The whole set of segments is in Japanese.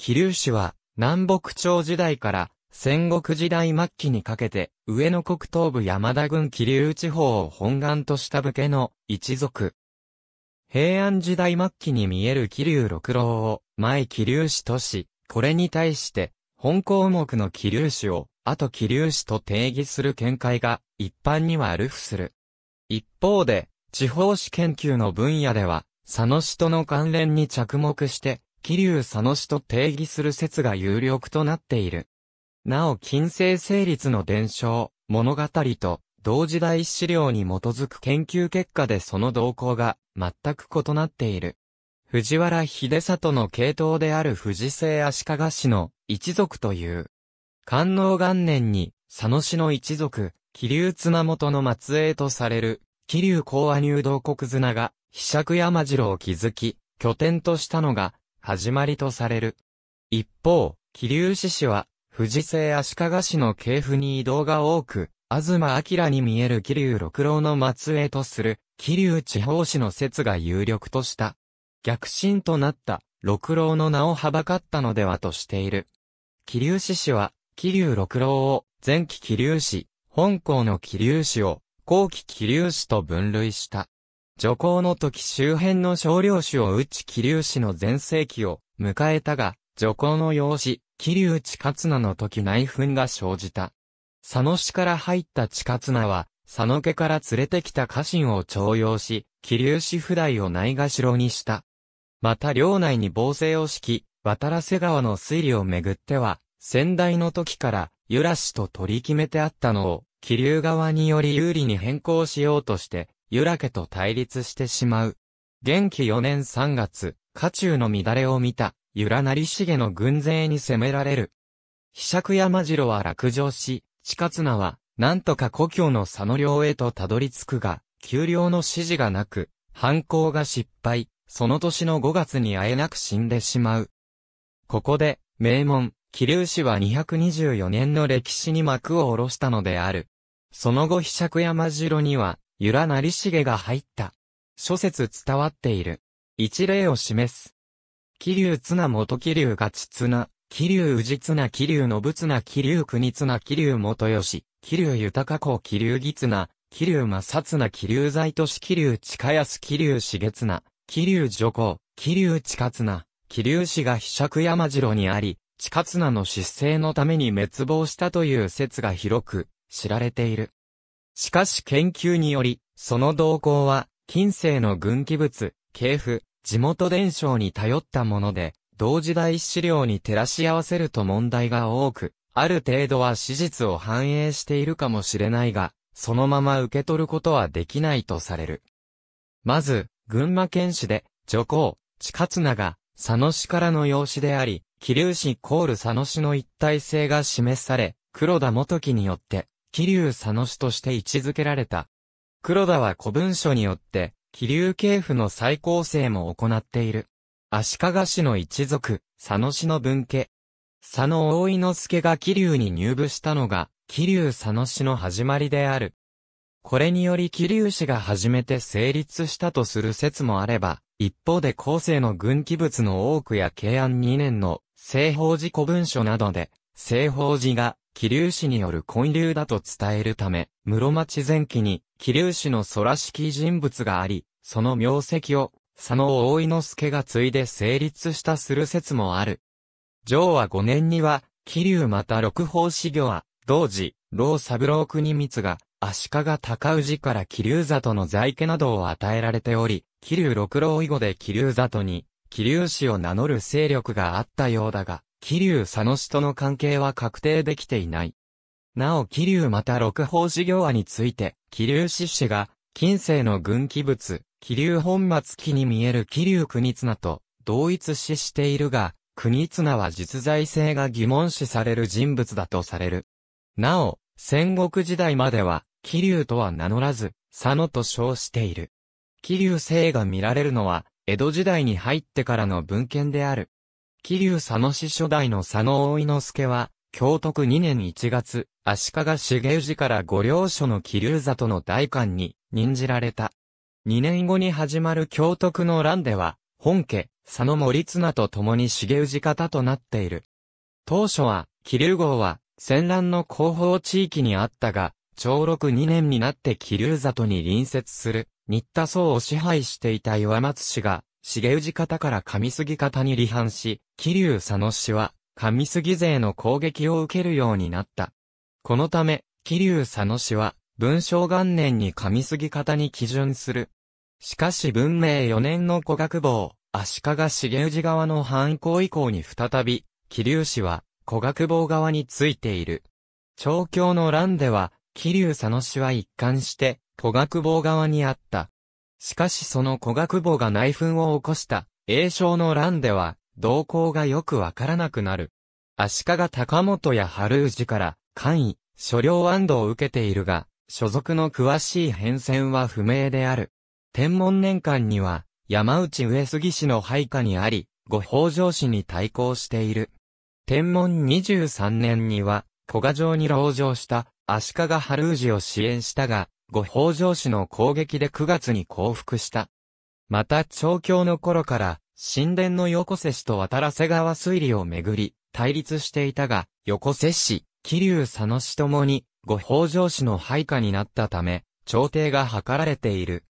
桐生市は、南北朝時代から戦国時代末期にかけて、上野国東部山田郡桐生地方を本願とした武家の一族。平安時代末期に見える桐生六郎を前桐生市とし、これに対して、本項目の桐生市を後桐生市と定義する見解が一般にはある。ふする。一方で、地方史研究の分野では、佐野市との関連に着目して、桐生佐野氏と定義する説が有力となっている。なお近世成立の伝承、物語と同時代資料に基づく研究結果でその動向が全く異なっている。藤原秀里の系統である藤聖足利氏の一族という。官能元年に佐野氏の一族、桐生綱元の末裔とされる、桐生高和入道国綱が、被釈山城を築き、拠点としたのが、始まりとされる。一方、桐生市市は、富士製足利市の系譜に移動が多く、東明に見える桐生六郎の末裔とする、桐生地方氏の説が有力とした。逆進となった、六郎の名をはばかったのではとしている。桐生市市は、桐生六郎を、前期桐生氏、本校の桐生氏を、後期桐生氏と分類した。徐行の時周辺の少量種を打ち桐生氏の前世紀を迎えたが、徐行の養子、桐生地勝名の時内紛が生じた。佐野市から入った地勝名は、佐野家から連れてきた家臣を徴用し、桐生氏不代をないがしろにした。また領内に防制を敷き、渡らせ川の水利をめぐっては、先代の時から、由良氏と取り決めてあったのを、桐生側により有利に変更しようとして、由良家と対立してしまう。元気4年3月、家中の乱れを見た、由良成重の軍勢に攻められる。飛釈山城は落城し、近綱は、なんとか故郷の佐野領へとたどり着くが、給料の指示がなく、犯行が失敗、その年の5月にあえなく死んでしまう。ここで、名門、気流氏は224年の歴史に幕を下ろしたのである。その後、飛釈山城には、由良成重が入った。諸説伝わっている。一例を示す。桐生綱元桐生勝綱、桐生氏綱桐生信綱桐生国綱桐生元吉、桐生豊子桐生義綱、桐生正綱桐生在都市桐生近安桐生重綱、桐生女行桐生近綱、桐生氏が飛釈山城にあり、近綱の失勢のために滅亡したという説が広く知られている。しかし研究により、その動向は、近世の軍記物、系譜、地元伝承に頼ったもので、同時代資料に照らし合わせると問題が多く、ある程度は史実を反映しているかもしれないが、そのまま受け取ることはできないとされる。まず、群馬県市で、女皇、勝綱が、佐野市からの養子であり、桐生市イコール佐野市の一体性が示され、黒田元樹によって、桐生佐野氏として位置づけられた。黒田は古文書によって、桐生系譜の再構成も行っている。足利氏の一族、佐野氏の分家。佐野大井之助が桐生に入部したのが、桐生佐野氏の始まりである。これにより桐生氏が初めて成立したとする説もあれば、一方で後世の軍記物の多くや慶安2年の西方寺古文書などで、西方寺が、気流子による混流だと伝えるため、室町前期に、気流子の空式人物があり、その名跡を、佐野大井之助が継いで成立したする説もある。上和5年には、気流また六方子魚は、同時、老三郎国光が、足利高氏から気流里の在家などを与えられており、気流六郎以後で気流里に、気流子を名乗る勢力があったようだが、桐生佐野氏との関係は確定できていない。なお桐生また六方事業案について、桐生志氏が、近世の軍記物、桐生本末期に見える桐生国綱と同一視しているが、国綱は実在性が疑問視される人物だとされる。なお、戦国時代までは、桐生とは名乗らず、佐野と称している。桐生姓が見られるのは、江戸時代に入ってからの文献である。桐生佐野市初代の佐野大井之助は、京徳2年1月、足利重氏から御領所の桐生里の大官に任じられた。2年後に始まる京徳の乱では、本家、佐野森綱と共に重氏方となっている。当初は、桐生号は、戦乱の後方地域にあったが、長禄2年になって桐生里に隣接する、新田荘を支配していた岩松氏が、重氏方から上杉方に離反し、桐生佐野氏は、上杉勢の攻撃を受けるようになった。このため、桐生佐野氏は、文章元年に上杉方に基準する。しかし文明4年の古学坊、足利重氏側の反抗以降に再び、桐生氏は、古学坊側についている。調教の乱では、桐生佐野氏は一貫して、古学坊側にあった。しかしその小学母が内紛を起こした、栄翔の乱では、動向がよくわからなくなる。足利高本や春氏から、官位、所領安堵を受けているが、所属の詳しい変遷は不明である。天文年間には、山内上杉氏の配下にあり、御北条氏に対抗している。天文23年には、古賀城に籠城した足利春氏を支援したが、五宝城市の攻撃で9月に降伏した。また、調教の頃から、神殿の横瀬氏と渡良瀬川水利をめぐり、対立していたが、横瀬氏、桐生佐野氏ともに、五宝城市の配下になったため、朝廷が図られている。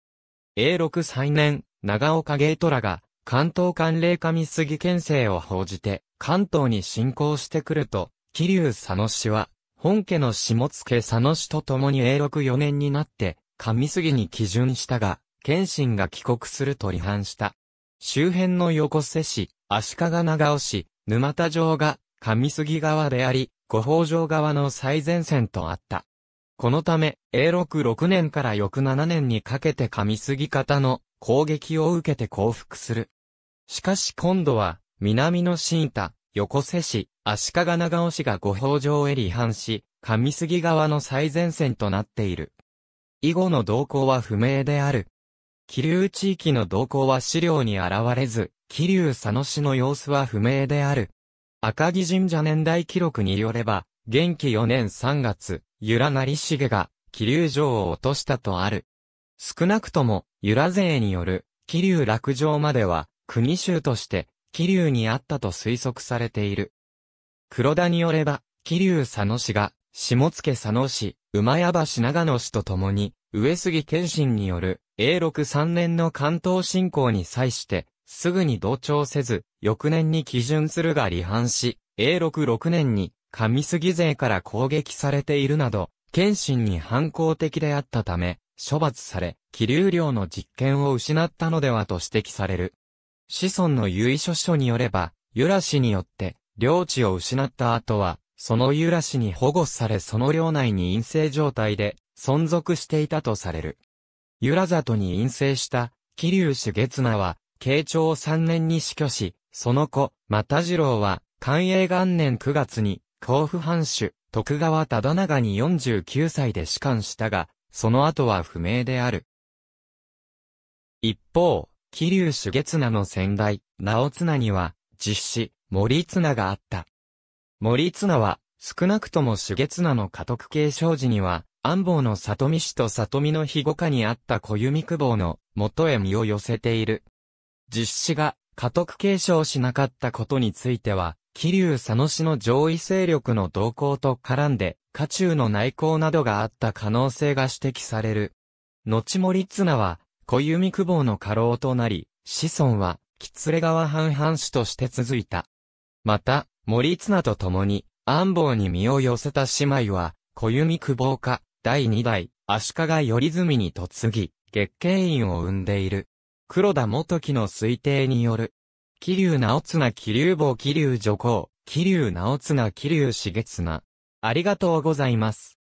永禄再年、長岡ゲイトラが、関東関連上杉県政を報じて、関東に侵攻してくると、桐生佐野氏は、本家の下野佐野氏と共に永禄4年になって、上杉に基準したが、謙信が帰国すると離反した。周辺の横瀬市、足利長尾市、沼田城が、上杉側であり、五宝城側の最前線とあった。このため、永禄6年から翌7年にかけて上杉方の攻撃を受けて降伏する。しかし今度は、南の新田、横瀬市、足利長尾市が五宝城へ離反し、上杉側の最前線となっている。以後の動向は不明である。桐生地域の動向は資料に現れず、桐生佐野市の様子は不明である。赤城神社年代記録によれば、元気4年3月、由良成重が、桐生城を落としたとある。少なくとも、由良勢による、桐生落城までは、国州として、気流にあったと推測されている。黒田によれば、気流佐野氏が、下野佐野氏、馬屋橋長野氏と共に、上杉謙信による、永禄3年の関東侵攻に際して、すぐに同調せず、翌年に基準するが離反し、永禄6年に、上杉勢から攻撃されているなど、謙信に反抗的であったため、処罰され、気流量の実権を失ったのではと指摘される。子孫の由緒書によれば、ユラ氏によって、領地を失った後は、そのユラ氏に保護されその領内に陰性状態で、存続していたとされる。ユラ里に陰性した、桐生氏月名は、慶長3年に死去し、その子、又次郎は、寛永元年9月に、甲府藩主、徳川忠長に49歳で仕官したが、その後は不明である。一方、桐生重綱の先代、直綱には、実子、森綱があった。森綱は、少なくとも重綱の家督継承時には、安房の里見氏と里見の庇護下にあった小弓久保の元へ身を寄せている。実子が家督継承しなかったことについては、桐生佐野氏の上位勢力の動向と絡んで、家中の内向などがあった可能性が指摘される。後森綱は、小弓久保の家老となり、子孫は、吉連川藩藩主として続いた。また、森綱と共に、安房に身を寄せた姉妹は、小弓久保家、第二代、足利頼住に嫁ぎ、月経院を生んでいる。黒田元樹の推定による。桐生直綱桐生坊桐生女皇、桐生直綱桐生茂綱。ありがとうございます。